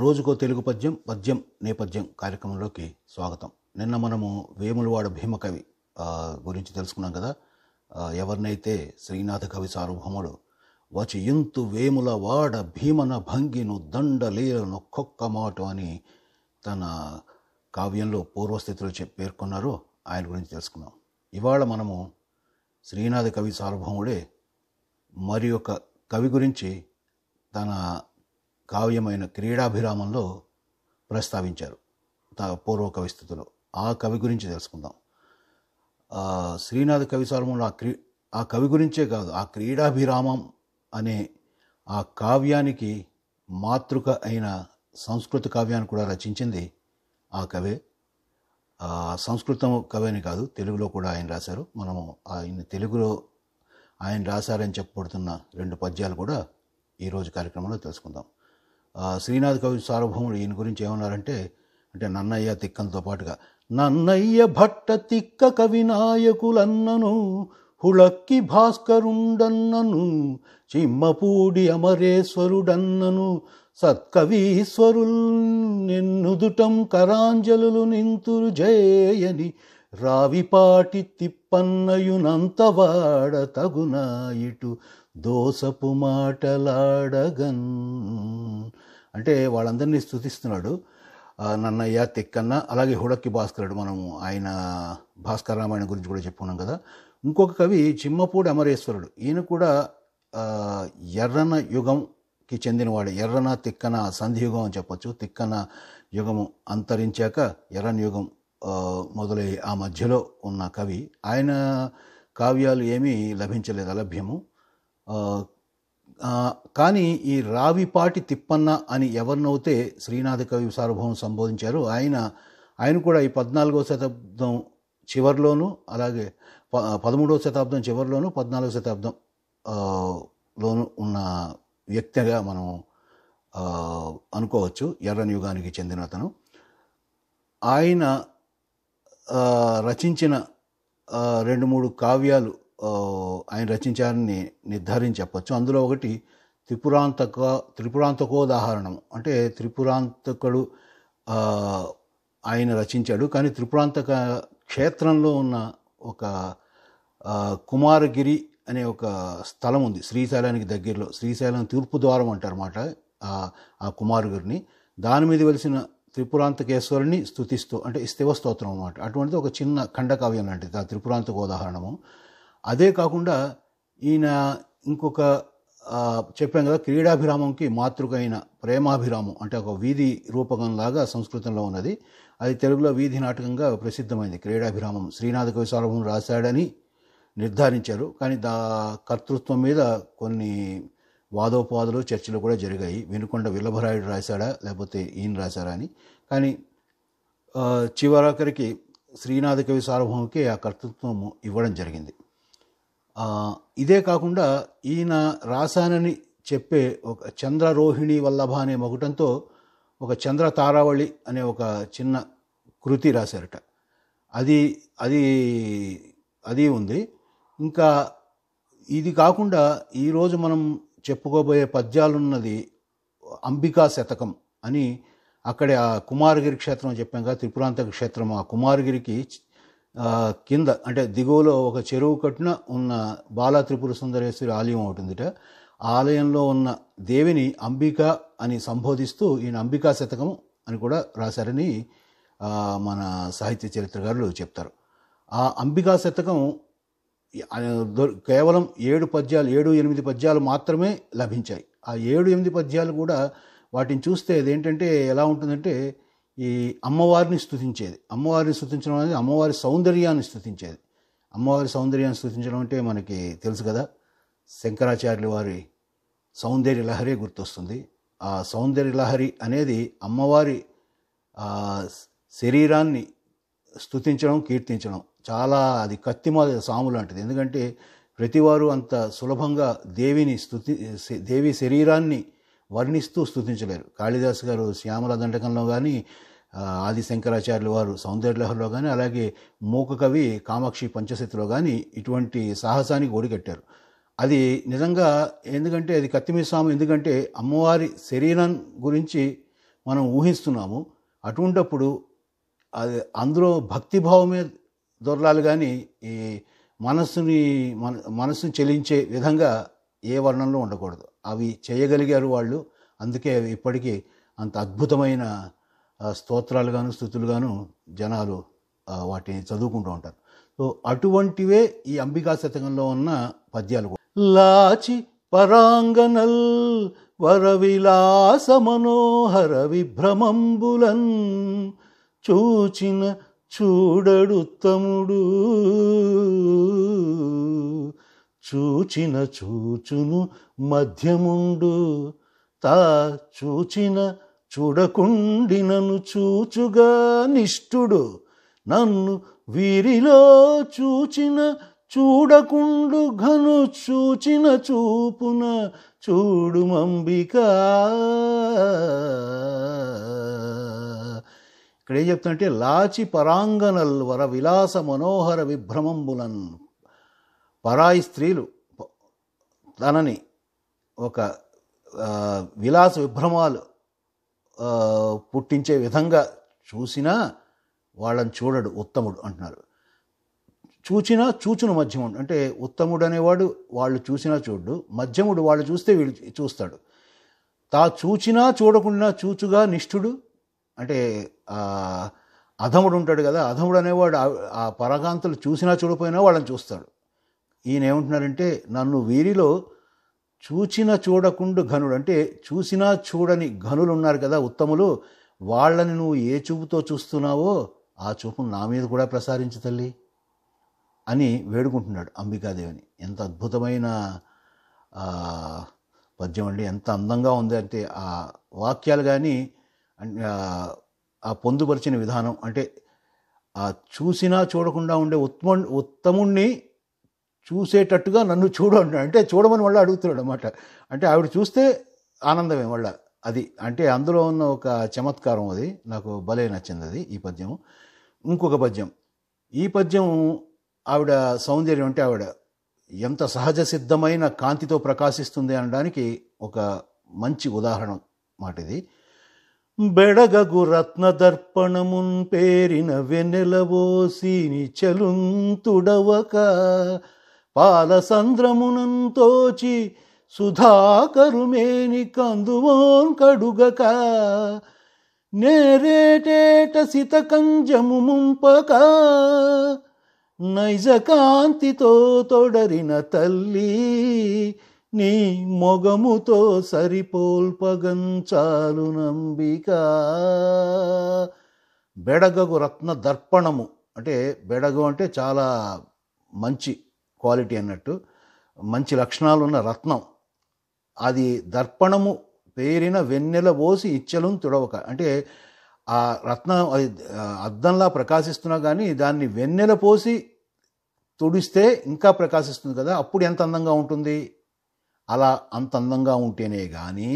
రోజుకో తెలుగు పద్యం పద్యం నేపథ్యం కార్యక్రమంలోకి స్వాగతం నిన్న మనము వేములవాడ భీమకవి గురించి తెలుసుకున్నాం కదా ఎవరినైతే శ్రీనాథ కవి సార్వభౌముడు వేముల వేములవాడ భీమన భంగిను దండలేరనొక్కొక్క మాట అని తన కావ్యంలో పూర్వస్థితిలో పేర్కొన్నారో ఆయన గురించి తెలుసుకున్నాం ఇవాళ మనము శ్రీనాథ కవి సార్వభౌముడే మరి ఒక కవి గురించి తన కావ్యమైన క్రీడాభిరామంలో ప్రస్తావించారు పూర్వ కవిస్థితిలో ఆ కవి గురించి తెలుసుకుందాం శ్రీనాథ కవి సారమంలో ఆ క్రీ ఆ కవి గురించే కాదు ఆ క్రీడాభిరామం అనే ఆ కావ్యానికి మాతృక అయిన సంస్కృత కావ్యాన్ని కూడా రచించింది ఆ కవే సంస్కృతం అని కాదు తెలుగులో కూడా ఆయన రాశారు మనము ఆయన తెలుగులో ఆయన రాశారని చెప్పబడుతున్న రెండు పద్యాలు కూడా ఈరోజు కార్యక్రమంలో తెలుసుకుందాం శ్రీనాథ్ కవి సార్వభౌముడు ఈయన గురించి ఏమన్నారంటే అంటే నన్నయ్య తిక్కలతో పాటుగా నన్నయ్య భట్ట తిక్క కవి నాయకులన్నను హుళక్కి భాస్కరుండన్నను చిమ్మపూడి అమరేశ్వరుడన్నను సత్కవీశ్వరుల్ నిన్నుదుటం కరాంజలు నింతురు జయని రావిపాటి తిప్పన్నయునంతవాడ తగునాయిటు దోసపు మాటలాడగన్ అంటే వాళ్ళందరినీ స్థుతిస్తున్నాడు నన్నయ్య తిక్కన్న అలాగే హుడక్కి భాస్కరుడు మనము ఆయన భాస్కర రామాయణ గురించి కూడా చెప్పుకున్నాం కదా ఇంకొక కవి చిమ్మపూడి అమరేశ్వరుడు ఈయన కూడా ఎర్రన యుగంకి చెందినవాడు ఎర్రన తిక్కన సంధియుగం అని చెప్పొచ్చు తిక్కన యుగము అంతరించాక ఎర్రన యుగం మొదలై ఆ మధ్యలో ఉన్న కవి ఆయన కావ్యాలు ఏమీ లభించలేదు అలభ్యము కానీ ఈ రావిపాటి తిప్పన్న అని ఎవరినవుతే శ్రీనాథ కవి సార్వభౌమం సంబోధించారు ఆయన ఆయన కూడా ఈ పద్నాలుగో శతాబ్దం చివరిలోను అలాగే ప పదమూడవ శతాబ్దం చివరిలోనూ పద్నాలుగో శతాబ్దం లోను ఉన్న వ్యక్తిగా మనం అనుకోవచ్చు ఎర్రన్ యుగానికి చెందిన అతను ఆయన రచించిన రెండు మూడు కావ్యాలు ఆయన రచించారని నిర్ధారించి చెప్పచ్చు అందులో ఒకటి త్రిపురాంతక త్రిపురాంతకోదాహరణం అంటే త్రిపురాంతకుడు ఆయన రచించాడు కానీ త్రిపురాంతక క్షేత్రంలో ఉన్న ఒక కుమారగిరి అనే ఒక స్థలం ఉంది శ్రీశైలానికి దగ్గరలో శ్రీశైలం తూర్పు ద్వారం అంటారన్నమాట ఆ కుమారగిరిని దాని మీద వెలిసిన త్రిపురాంతకేశ్వరుని స్థుతిస్తూ అంటే స్థివ స్తోత్రం అనమాట అటువంటిది ఒక చిన్న ఖండకావ్యం లాంటిది ఆ త్రిపురాంతకు ఉదాహరణము అదే కాకుండా ఈయన ఇంకొక చెప్పాం కదా క్రీడాభిరామంకి మాతృకైన ప్రేమాభిరామం అంటే ఒక వీధి రూపకంలాగా సంస్కృతంలో ఉన్నది అది తెలుగులో వీధి నాటకంగా ప్రసిద్ధమైంది క్రీడాభిరామం శ్రీనాథ కవి సార్వం రాశాడని నిర్ధారించారు కానీ దా కర్తృత్వం మీద కొన్ని వాదోపవాదులు చర్చలు కూడా జరిగాయి వినుకొండ విల్లభరాయుడు రాశాడా లేకపోతే ఈయన రాశారా అని కానీ చివరాఖరికి శ్రీనాథ కవి సార్వభౌమకి ఆ కర్తృత్వం ఇవ్వడం జరిగింది ఇదే కాకుండా ఈయన రాశానని చెప్పే ఒక చంద్రరోహిణి వల్లభ అనే మొగటంతో ఒక చంద్ర తారావళి అనే ఒక చిన్న కృతి రాశారట అది అది అది ఉంది ఇంకా ఇది కాకుండా ఈరోజు మనం చెప్పుకోబోయే పద్యాలున్నది అంబికా శతకం అని అక్కడ ఆ కుమారగిరి క్షేత్రం చెప్పాం కదా త్రిపురాంతక క్షేత్రం ఆ కుమారగిరికి కింద అంటే దిగువలో ఒక చెరువు కట్టిన ఉన్న బాలా త్రిపుర సుందరేశ్వరి ఆలయం ఒకటిందిట ఆలయంలో ఉన్న దేవిని అంబిక అని సంబోధిస్తూ ఈయన అంబికా శతకం అని కూడా రాశారని మన సాహిత్య చరిత్రకారులు చెప్తారు ఆ అంబికా శతకం కేవలం ఏడు పద్యాలు ఏడు ఎనిమిది పద్యాలు మాత్రమే లభించాయి ఆ ఏడు ఎనిమిది పద్యాలు కూడా వాటిని చూస్తే అదేంటంటే ఎలా ఉంటుందంటే ఈ అమ్మవారిని స్థుతించేది అమ్మవారిని స్థుతించడం అనేది అమ్మవారి సౌందర్యాన్ని స్థుతించేది అమ్మవారి సౌందర్యాన్ని స్థుతించడం అంటే మనకి తెలుసు కదా శంకరాచార్యుల వారి సౌందర్య లహరే గుర్తొస్తుంది ఆ సౌందర్య లహరి అనేది అమ్మవారి శరీరాన్ని స్థుతించడం కీర్తించడం చాలా అది కత్తి మాది సాము లాంటిది ఎందుకంటే ప్రతివారు అంత సులభంగా దేవిని స్థుతి దేవి శరీరాన్ని వర్ణిస్తూ స్థుతించలేరు కాళిదాస్ గారు శ్యామల దండకంలో కానీ ఆది శంకరాచార్యులు వారు సౌందర్యలహర్లో కానీ అలాగే మూక కవి కామాక్షి పంచశతిలో కానీ ఇటువంటి సాహసానికి ఓడికట్టారు అది నిజంగా ఎందుకంటే అది స్వామి ఎందుకంటే అమ్మవారి శరీరం గురించి మనం ఊహిస్తున్నాము అటువంటప్పుడు అది అందులో భక్తిభావమే దొరలాలు కానీ ఈ మనస్సుని మన మనస్సును చెలించే విధంగా ఏ వర్ణంలో ఉండకూడదు అవి చేయగలిగారు వాళ్ళు అందుకే ఇప్పటికీ అంత అద్భుతమైన స్తోత్రాలు గాను స్థుతులు గాను జనాలు వాటిని చదువుకుంటూ ఉంటారు సో అటువంటివే ఈ అంబికా శతకంలో ఉన్న పద్యాలు లాచి పరాంగనల్ వరవిలాస మనోహర విభ్రమంబులన్ చూచిన చూడడు తముడు చూచిన చూచును మధ్యముండు తా చూచిన చూడకుండినను చూచుగా నిష్ఠుడు నన్ను వీరిలో చూచిన చూడకుండు ఘను చూచిన చూపున చూడు ఇక్కడ ఏం చెప్తుందంటే లాచి పరాంగనల్ వర విలాస మనోహర విభ్రమంబులన్ పరాయి స్త్రీలు తనని ఒక విలాస విభ్రమాలు పుట్టించే విధంగా చూసినా వాళ్ళని చూడడు ఉత్తముడు అంటున్నారు చూచినా చూచును మధ్యముడు అంటే ఉత్తముడు అనేవాడు వాళ్ళు చూసినా చూడు మధ్యముడు వాళ్ళు చూస్తే వీళ్ళు చూస్తాడు తా చూచినా చూడకుండా చూచుగా నిష్ఠుడు అంటే అధముడు ఉంటాడు కదా అధముడు అనేవాడు ఆ పరకాంతులు చూసినా చూడపోయినా వాళ్ళని చూస్తాడు ఈయన ఏమంటున్నారంటే నన్ను వీరిలో చూచిన చూడకుండా ఘనుడు అంటే చూసినా చూడని ఘనులు ఉన్నారు కదా ఉత్తములు వాళ్ళని నువ్వు ఏ చూపుతో చూస్తున్నావో ఆ చూపును నా మీద కూడా ప్రసారించు తల్లి అని వేడుకుంటున్నాడు అంబికాదేవిని ఎంత అద్భుతమైన పద్యం అండి ఎంత అందంగా ఉంది అంటే ఆ వాక్యాలు కానీ ఆ పొందుపరిచిన విధానం అంటే ఆ చూసినా చూడకుండా ఉండే ఉత్తమ ఉత్తముణ్ణి చూసేటట్టుగా నన్ను చూడు అంటే చూడమని వాళ్ళు అడుగుతున్నాడు అనమాట అంటే ఆవిడ చూస్తే ఆనందమే వాళ్ళ అది అంటే అందులో ఉన్న ఒక చమత్కారం అది నాకు భలే నచ్చింది అది ఈ పద్యం ఇంకొక పద్యం ఈ పద్యం ఆవిడ సౌందర్యం అంటే ఆవిడ ఎంత సహజ సిద్ధమైన కాంతితో ప్రకాశిస్తుంది అనడానికి ఒక మంచి ఉదాహరణ మాట ఇది బెడగగు రత్న రత్నదర్పణమున్ పేరిన వెనెలవోసిని చెలుంతుడవక పాలసంద్రమునంతోచి సుధాకరుమేని కందువోన్ కడుగక నేరేటేట సితకంజము ముంపక నైజకాంతితో తొడరిన తల్లి నీ మొగముతో సరిపోల్పగంచాలు నంబిక బెడగగు రత్న దర్పణము అంటే బెడగు అంటే చాలా మంచి క్వాలిటీ అన్నట్టు మంచి లక్షణాలు ఉన్న రత్నం అది దర్పణము పేరిన వెన్నెల పోసి ఇచ్చలు తుడవక అంటే ఆ రత్నం అది అద్దంలా ప్రకాశిస్తున్నా కానీ దాన్ని వెన్నెల పోసి తుడిస్తే ఇంకా ప్రకాశిస్తుంది కదా అప్పుడు ఎంత అందంగా ఉంటుంది అలా అంత అందంగా ఉంటేనే కానీ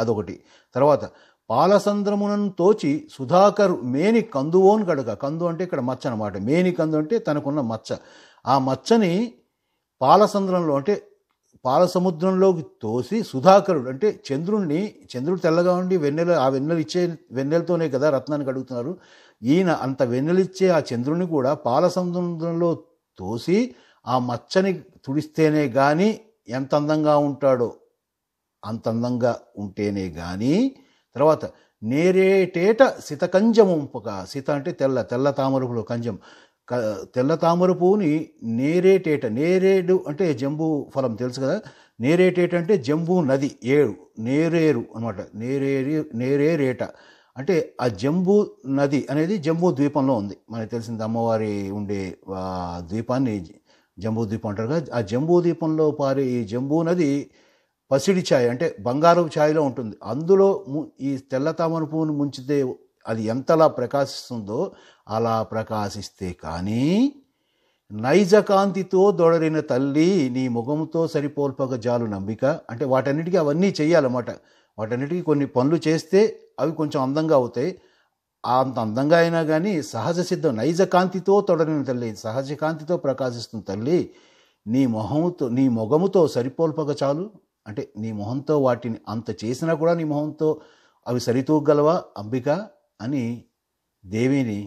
అదొకటి తర్వాత పాలసంద్రమునను తోచి సుధాకర్ మేని కందువోన్ గడక కందు అంటే ఇక్కడ మచ్చ అనమాట మేని కందు అంటే తనకున్న మచ్చ ఆ మచ్చని పాలసంద్రంలో అంటే పాలసముద్రంలోకి తోసి సుధాకరుడు అంటే చంద్రుణ్ణి చంద్రుడు తెల్లగా ఉండి వెన్నెల ఆ వెన్నెలు ఇచ్చే వెన్నెలతోనే కదా రత్నాన్ని కడుగుతున్నారు ఈయన అంత వెన్నెలిచ్చే ఆ చంద్రుని కూడా పాలసముద్రంలో తోసి ఆ మచ్చని తుడిస్తేనే కానీ ఎంత అందంగా ఉంటాడో అంత అందంగా ఉంటేనే కానీ తర్వాత నేరేటేట ఒక సీత అంటే తెల్ల తెల్ల తామరపులు కంజం తెల్ల తామర పువ్వుని నేరేటేట నేరేడు అంటే జంబూ ఫలం తెలుసు కదా నేరేటేట అంటే జంబూ నది ఏడు నేరేరు అనమాట నేరేరి నేరేరేట అంటే ఆ జంబూ నది అనేది జంబూ ద్వీపంలో ఉంది మనకు తెలిసింది అమ్మవారి ఉండే ద్వీపాన్ని జంబూద్వీపం అంటారు కదా ఆ జంబూద్వీపంలో పారే ఈ జంబూ నది పసిడి ఛాయ్ అంటే బంగారపు ఛాయ్లో ఉంటుంది అందులో ఈ తెల్ల తామర పువ్వును ముంచితే అది ఎంతలా ప్రకాశిస్తుందో అలా ప్రకాశిస్తే కానీ నైజకాంతితో దొడరిన తల్లి నీ ముఖంతో సరిపోల్పక జాలు నమ్మిక అంటే వాటన్నిటికీ అవన్నీ చేయాలన్నమాట వాటన్నిటికీ కొన్ని పనులు చేస్తే అవి కొంచెం అందంగా అవుతాయి అంత అందంగా అయినా కానీ సహజ సిద్ధం నైజ కాంతితో తొడరిన తల్లి సహజ కాంతితో ప్రకాశిస్తున్న తల్లి నీ మొహముతో నీ మొగముతో సరిపోల్పక చాలు అంటే నీ మొహంతో వాటిని అంత చేసినా కూడా నీ మొహంతో అవి సరితూగలవా అంబిక అని దేవిని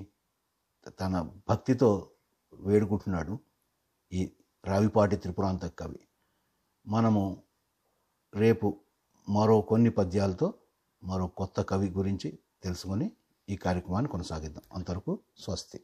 తన భక్తితో వేడుకుంటున్నాడు ఈ రావిపాటి త్రిపురాంత కవి మనము రేపు మరో కొన్ని పద్యాలతో మరో కొత్త కవి గురించి తెలుసుకొని ఈ కార్యక్రమాన్ని కొనసాగిద్దాం అంతవరకు స్వస్తి